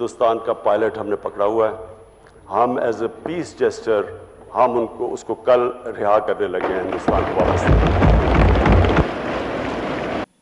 हिंदुस्तान का पायलट हमने पकड़ा हुआ है हम एज ए पीस जेस्टर हम उनको उसको कल रिहा करने लगे हैं हिंदुस्तान को वापस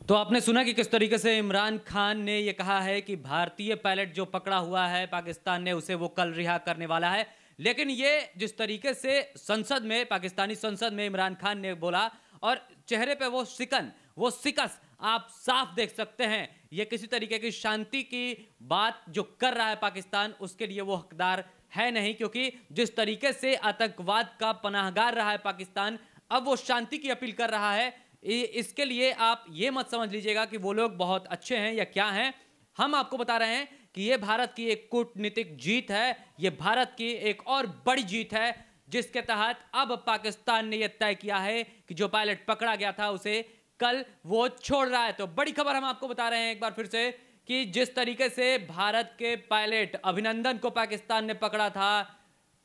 तो आपने सुना कि किस तरीके से इमरान खान ने यह कहा है कि भारतीय पायलट जो पकड़ा हुआ है पाकिस्तान ने उसे वो कल रिहा करने वाला है लेकिन ये जिस तरीके से संसद में पाकिस्तानी संसद में इमरान खान ने बोला और चेहरे पे वो शिकन वो सिकस आप साफ देख सकते हैं या किसी तरीके की शांति की बात जो कर रहा है पाकिस्तान उसके लिए वो हकदार है नहीं क्योंकि जिस तरीके से आतंकवाद का पनाहगार रहा है पाकिस्तान अब वो शांति की अपील कर रहा है इसके लिए आप ये मत समझ लीजिएगा कि वो लोग बहुत अच्छे हैं या क्या हैं हम आपको बता रहे हैं कि ये भारत की एक कूटनीतिक जीत है ये भारत की एक और बड़ी जीत है जिसके तहत अब पाकिस्तान ने यह तय किया है कि जो पायलट पकड़ा गया था उसे कल वो छोड़ रहा है तो बड़ी खबर हम आपको बता रहे हैं एक बार फिर से कि जिस तरीके से भारत के पायलट अभिनंदन को पाकिस्तान ने पकड़ा था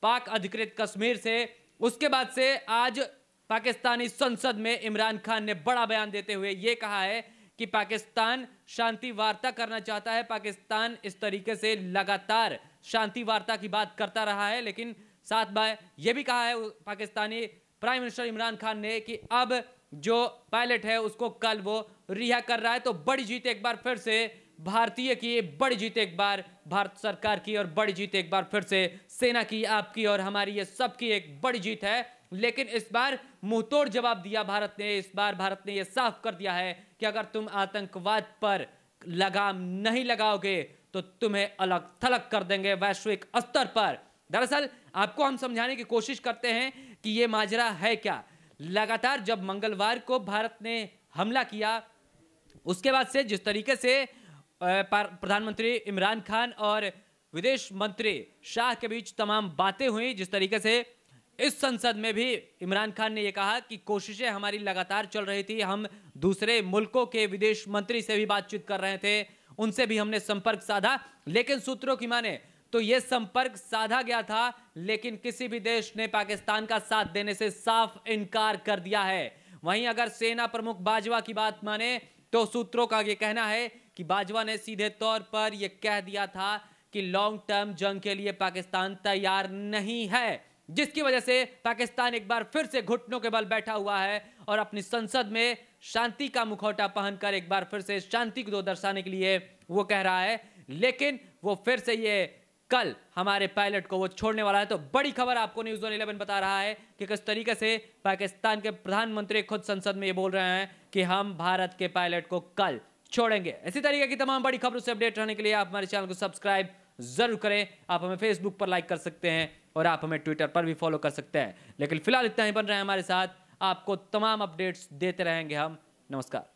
पाक अधिकृत कश्मीर से उसके बाद से आज पाकिस्तानी संसद में इमरान खान ने बड़ा बयान देते हुए ये कहा है कि पाकिस्तान शांति वार्ता करना चाहता है पाकिस्तान इस तरीके से लगातार शांति वार्ता की बात करता रहा है लेकिन साथ में यह भी कहा है पाकिस्तानी प्राइम मिनिस्टर इमरान खान ने कि अब जो पायलट है उसको कल वो रिहा कर रहा है तो बड़ी जीत एक बार फिर से भारतीय की बड़ी जीत एक बार भारत सरकार की और बड़ी जीत एक बार फिर से सेना की आपकी और हमारी ये सबकी एक बड़ी जीत है लेकिन इस बार मुंहतोड़ जवाब दिया भारत ने इस बार भारत ने यह साफ कर दिया है कि अगर तुम आतंकवाद पर लगाम नहीं लगाओगे तो तुम्हें अलग थलग कर देंगे वैश्विक स्तर पर दरअसल आपको हम समझाने की कोशिश करते हैं कि ये माजरा है क्या लगातार जब मंगलवार को भारत ने हमला किया उसके बाद से जिस तरीके से प्रधानमंत्री इमरान खान और विदेश मंत्री शाह के बीच तमाम बातें हुई जिस तरीके से इस संसद में भी इमरान खान ने यह कहा कि कोशिशें हमारी लगातार चल रही थी हम दूसरे मुल्कों के विदेश मंत्री से भी बातचीत कर रहे थे उनसे भी हमने संपर्क साधा लेकिन सूत्रों की माने तो यह संपर्क साधा गया था लेकिन किसी भी देश ने पाकिस्तान का साथ देने से साफ इनकार कर दिया है वहीं अगर सेना प्रमुख बाजवा की बात माने तो सूत्रों का यह कहना है कि बाजवा ने सीधे तौर पर यह कह दिया था कि लॉन्ग टर्म जंग के लिए पाकिस्तान तैयार नहीं है जिसकी वजह से पाकिस्तान एक बार फिर से घुटनों के बल बैठा हुआ है और अपनी संसद में शांति का मुखौटा पहनकर एक बार फिर से शांति को दर्शाने के लिए वो कह रहा है लेकिन वो फिर से ये कल हमारे पायलट को वो छोड़ने वाला है तो बड़ी खबर आपको न्यूज जोन इलेवन बता रहा है कि किस तरीके से पाकिस्तान के प्रधानमंत्री खुद संसद में ये बोल रहे हैं कि हम भारत के पायलट को कल छोड़ेंगे इसी तरीके की तमाम बड़ी खबरों से अपडेट रहने के लिए आप हमारे चैनल को सब्सक्राइब जरूर करें आप हमें फेसबुक पर लाइक कर सकते हैं और आप हमें ट्विटर पर भी फॉलो कर सकते हैं लेकिन फिलहाल इतना ही बन रहे हैं हमारे साथ आपको तमाम अपडेट्स देते रहेंगे हम नमस्कार